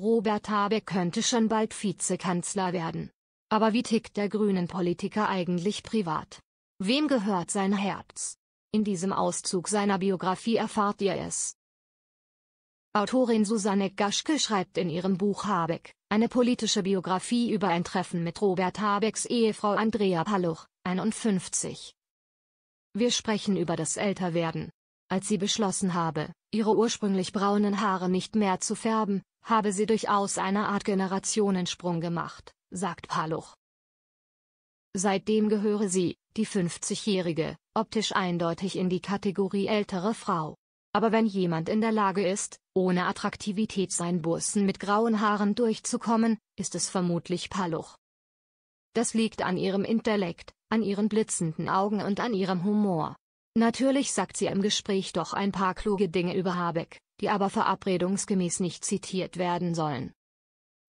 Robert Habeck könnte schon bald Vizekanzler werden. Aber wie tickt der grünen Politiker eigentlich privat? Wem gehört sein Herz? In diesem Auszug seiner Biografie erfahrt ihr es. Autorin Susanne Gaschke schreibt in ihrem Buch Habeck, eine politische Biografie über ein Treffen mit Robert Habecks Ehefrau Andrea Paluch, 51. Wir sprechen über das Älterwerden. Als sie beschlossen habe, ihre ursprünglich braunen Haare nicht mehr zu färben, habe sie durchaus eine Art Generationensprung gemacht, sagt Paluch. Seitdem gehöre sie, die 50-Jährige, optisch eindeutig in die Kategorie ältere Frau. Aber wenn jemand in der Lage ist, ohne Attraktivität sein Bursen mit grauen Haaren durchzukommen, ist es vermutlich Paluch. Das liegt an ihrem Intellekt, an ihren blitzenden Augen und an ihrem Humor. Natürlich sagt sie im Gespräch doch ein paar kluge Dinge über Habeck, die aber verabredungsgemäß nicht zitiert werden sollen.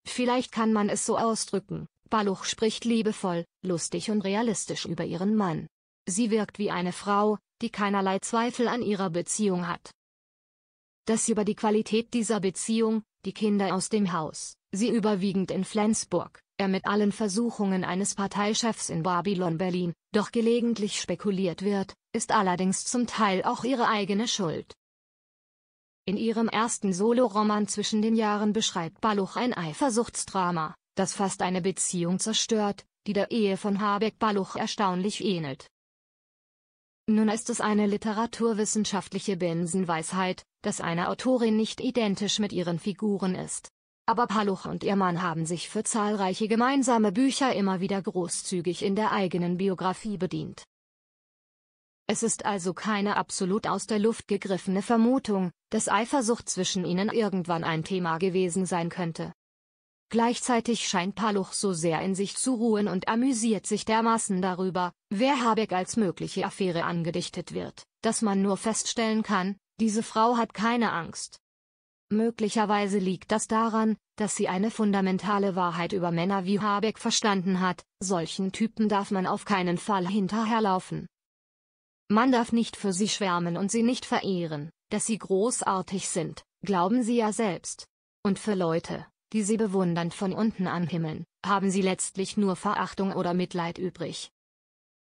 Vielleicht kann man es so ausdrücken, Baluch spricht liebevoll, lustig und realistisch über ihren Mann. Sie wirkt wie eine Frau, die keinerlei Zweifel an ihrer Beziehung hat. Dass über die Qualität dieser Beziehung, die Kinder aus dem Haus, sie überwiegend in Flensburg, er mit allen Versuchungen eines Parteichefs in Babylon Berlin, doch gelegentlich spekuliert wird, ist allerdings zum Teil auch ihre eigene Schuld. In ihrem ersten Soloroman zwischen den Jahren beschreibt Baluch ein Eifersuchtsdrama, das fast eine Beziehung zerstört, die der Ehe von Habeck-Baluch erstaunlich ähnelt. Nun ist es eine literaturwissenschaftliche Binsenweisheit, dass eine Autorin nicht identisch mit ihren Figuren ist. Aber Paluch und ihr Mann haben sich für zahlreiche gemeinsame Bücher immer wieder großzügig in der eigenen Biografie bedient. Es ist also keine absolut aus der Luft gegriffene Vermutung, dass Eifersucht zwischen ihnen irgendwann ein Thema gewesen sein könnte. Gleichzeitig scheint Paluch so sehr in sich zu ruhen und amüsiert sich dermaßen darüber, wer Habeck als mögliche Affäre angedichtet wird, dass man nur feststellen kann, diese Frau hat keine Angst. Möglicherweise liegt das daran, dass sie eine fundamentale Wahrheit über Männer wie Habeck verstanden hat, solchen Typen darf man auf keinen Fall hinterherlaufen. Man darf nicht für sie schwärmen und sie nicht verehren, dass sie großartig sind, glauben sie ja selbst. Und für Leute, die sie bewundernd von unten anhimmeln, haben sie letztlich nur Verachtung oder Mitleid übrig.